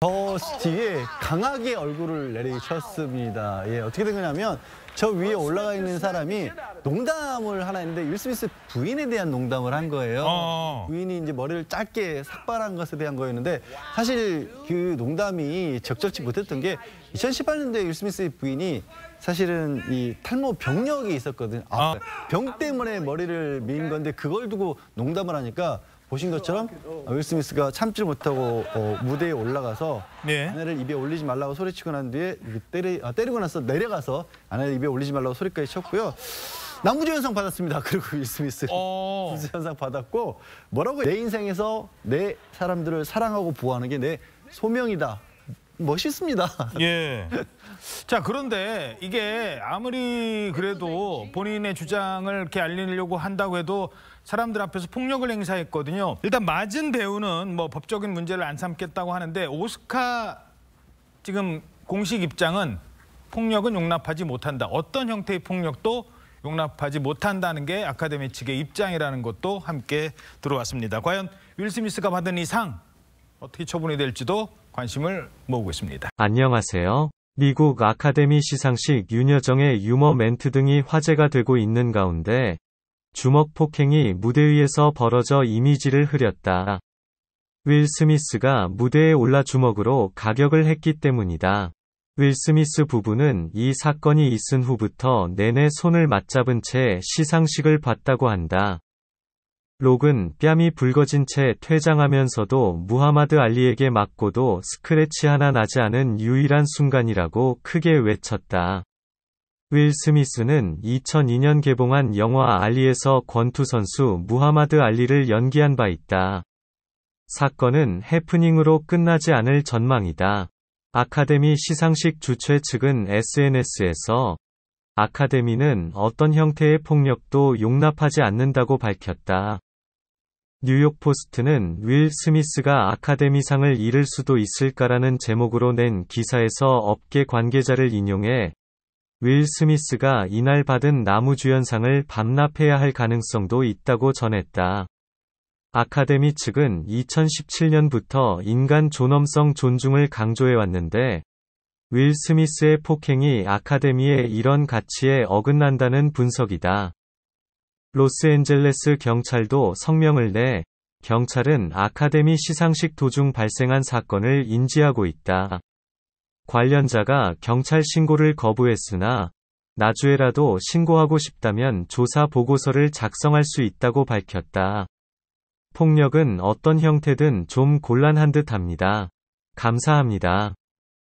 저 뒤에 강하게 얼굴을 내리쳤습니다. 예, 어떻게 된 거냐면 저 위에 올라가 있는 사람이 농담을 하나 했는데 윌 스미스 부인에 대한 농담을 한 거예요. 어. 부인이 이제 머리를 짧게 삭발한 것에 대한 거였는데 사실 그 농담이 적절치 못했던 게 2018년도에 윌 스미스 의 부인이 사실은 이 탈모 병력이 있었거든요. 아, 아, 병 때문에 머리를 민 건데 그걸 두고 농담을 하니까 보신 것처럼 윌 스미스가 참지 못하고 어, 무대에 올라가서 네. 아내를 입에 올리지 말라고 소리치고 난 뒤에 때리, 아, 때리고 나서 내려가서 아내를 입에 올리지 말라고 소리까지 쳤고요. 남부지연상 받았습니다. 그리고 윌 스미스 어. 남무 현상 받았고 뭐라고 내 인생에서 내 사람들을 사랑하고 보호하는 게 내 소명이다. 멋있습니다. 예. 자 그런데 이게 아무리 그래도 본인의 주장을 이렇게 알리려고 한다고 해도 사람들 앞에서 폭력을 행사했거든요. 일단 맞은 배우는 뭐 법적인 문제를 안 삼겠다고 하는데 오스카 지금 공식 입장은 폭력은 용납하지 못한다. 어떤 형태의 폭력도 용납하지 못한다는 게 아카데미 측의 입장이라는 것도 함께 들어왔습니다. 과연 윌 스미스가 받은 이상 어떻게 처분이 될지도 관심을 모으고 있습니다. 안녕하세요. 미국 아카데미 시상식 윤여정의 유머 멘트 등이 화제가 되고 있는 가운데 주먹 폭행이 무대 위에서 벌어져 이미지를 흐렸다. 윌 스미스가 무대에 올라 주먹으로 가격을 했기 때문이다. 윌 스미스 부부는 이 사건이 있은 후부터 내내 손을 맞잡은 채 시상식을 봤다고 한다. 록은 뺨이 붉어진 채 퇴장하면서도 무하마드 알리에게 맞고도 스크래치 하나 나지 않은 유일한 순간이라고 크게 외쳤다. 윌 스미스는 2002년 개봉한 영화 알리에서 권투 선수 무하마드 알리를 연기한 바 있다. 사건은 해프닝으로 끝나지 않을 전망이다. 아카데미 시상식 주최 측은 SNS에서 아카데미는 어떤 형태의 폭력도 용납하지 않는다고 밝혔다. 뉴욕포스트는 윌 스미스가 아카데미상을 잃을 수도 있을까라는 제목으로 낸 기사에서 업계 관계자를 인용해 윌 스미스가 이날 받은 나무주연상을 반납해야 할 가능성도 있다고 전했다. 아카데미 측은 2017년부터 인간 존엄성 존중을 강조해왔는데 윌 스미스의 폭행이 아카데미의 이런 가치에 어긋난다는 분석이다. 로스앤젤레스 경찰도 성명을 내 경찰은 아카데미 시상식 도중 발생한 사건을 인지하고 있다. 관련자가 경찰 신고를 거부했으나 나주에라도 신고하고 싶다면 조사 보고서를 작성할 수 있다고 밝혔다. 폭력은 어떤 형태든 좀 곤란한 듯 합니다. 감사합니다.